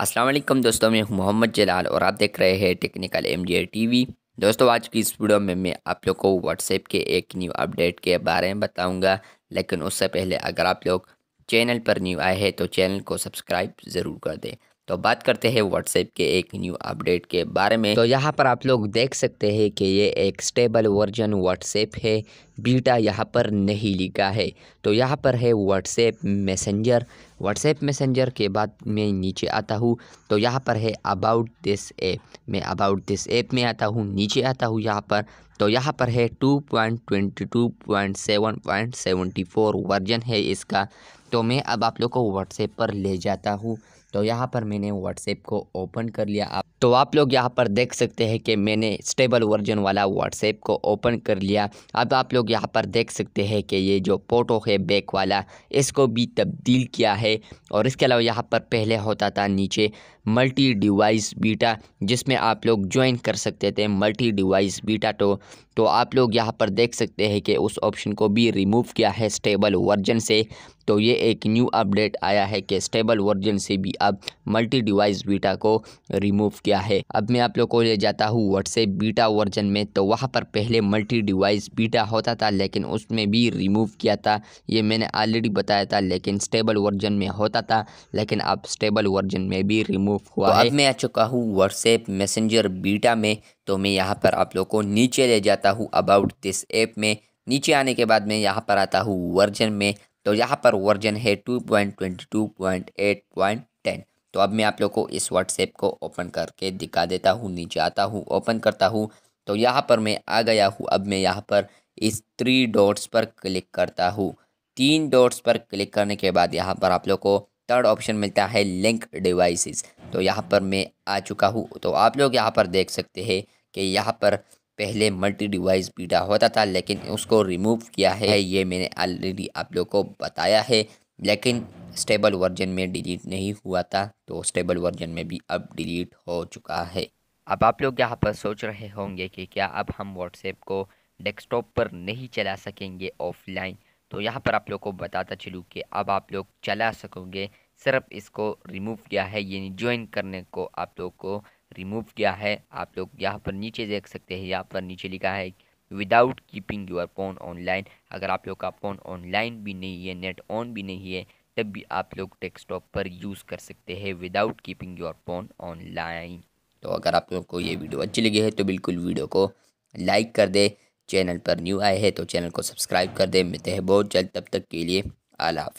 असलम दोस्तों मैं हूं मोहम्मद जलाल और आप देख रहे हैं टेक्निकल एम जी टीवी दोस्तों आज की इस वीडियो में मैं आप लोग को व्हाट्सएप के एक न्यू अपडेट के बारे में बताऊंगा लेकिन उससे पहले अगर आप लोग चैनल पर न्यू आए हैं तो चैनल को सब्सक्राइब ज़रूर कर दें तो बात करते हैं व्हाट्सएप के एक न्यू अपडेट के बारे में तो यहाँ पर आप लोग देख सकते हैं कि ये एक स्टेबल वर्जन व्हाट्सएप है बीटा यहाँ पर नहीं लिखा है तो यहाँ पर है व्हाट्सएप मैसेंजर व्हाट्सएप मैसेंजर के बाद मैं नीचे आता हूँ तो यहाँ पर है अबाउट दिस ऐप मैं अबाउट दिस ऐप में आता हूँ नीचे आता हूँ यहाँ पर तो यहाँ पर है फोर वर्जन है इसका तो मैं अब आप लोग को व्हाट्सएप पर ले जाता हूँ तो यहाँ पर मैंने व्हाट्सएप को ओपन कर लिया आप तो आप लोग यहाँ पर देख सकते हैं कि मैंने स्टेबल वर्जन वाला व्हाट्सएप को ओपन कर लिया अब आप लोग यहाँ पर देख सकते हैं कि ये जो फोटो है बैक वाला इसको भी तब्दील किया है और इसके अलावा यहाँ पर पहले होता था नीचे मल्टी डिवाइस बीटा जिसमें आप लोग ज्वाइन कर सकते थे मल्टी डिवाइस बीटा तो तो आप लोग यहाँ पर देख सकते हैं कि उस ऑप्शन को भी रिमूव किया है स्टेबल वर्जन से तो ये एक न्यू अपडेट आया है कि स्टेबल वर्जन से भी अब मल्टी डिवाइस बीटा को रिमूव किया है अब मैं आप लोग को ले जाता हूँ व्हाट्सएप बीटा वर्जन में तो वहाँ पर पहले मल्टी डिवाइस बीटा होता था लेकिन उसमें भी रिमूव किया था ये मैंने ऑलरेडी बताया था लेकिन स्टेबल वर्जन में होता था लेकिन अब स्टेबल वर्जन में भी रिमूव हुआ तो है मैं आ चुका हूँ व्हाट्सएप मैसेंजर बीटा में तो मैं यहाँ पर आप लोग को नीचे ले जाता हूँ अबाउट दिस ऐप में नीचे आने के बाद मैं यहाँ पर आता हूँ वर्जन में तो यहाँ पर वर्जन है two point twenty two point eight point ten तो अब मैं आप लोग को इस व्हाट्सएप को ओपन करके दिखा देता हूँ नीचे आता हूँ ओपन करता हूँ तो यहाँ पर मैं आ गया हूँ अब मैं यहाँ पर इस थ्री डॉट्स पर क्लिक करता हूँ तीन डॉट्स पर क्लिक करने के बाद यहाँ पर आप लोग को थर्ड ऑप्शन मिलता है लिंक डिवाइसेस तो यहाँ पर मैं आ चुका हूँ तो आप लोग यहाँ पर देख सकते हैं कि यहाँ पर पहले मल्टी डिवाइस बीटा होता था लेकिन उसको रिमूव किया है ये मैंने ऑलरेडी आप लोग को बताया है लेकिन स्टेबल वर्जन में डिलीट नहीं हुआ था तो स्टेबल वर्जन में भी अब डिलीट हो चुका है अब आप लोग यहाँ पर सोच रहे होंगे कि क्या अब हम व्हाट्सएप को डेस्कटॉप पर नहीं चला सकेंगे ऑफलाइन तो यहाँ पर आप लोग को बताता चलूँ कि अब आप लोग चला सकोगे सिर्फ इसको रिमूव किया है यानी ज्वाइन करने को आप लोग को रिमूव किया है आप लोग यहाँ पर नीचे देख सकते हैं यहाँ पर नीचे लिखा है without keeping your phone online अगर आप लोग का फ़ोन ऑनलाइन भी नहीं है नेट ऑन भी नहीं है तब भी आप लोग डेस्कटॉप पर यूज़ कर सकते हैं without keeping your phone online तो अगर आप लोग को ये वीडियो अच्छी लगी है तो बिल्कुल वीडियो को लाइक कर दे चैनल पर न्यू आए हैं तो चैनल को सब्सक्राइब कर दे मिलते हैं बहुत जल्द तब तक के लिए आला हाफि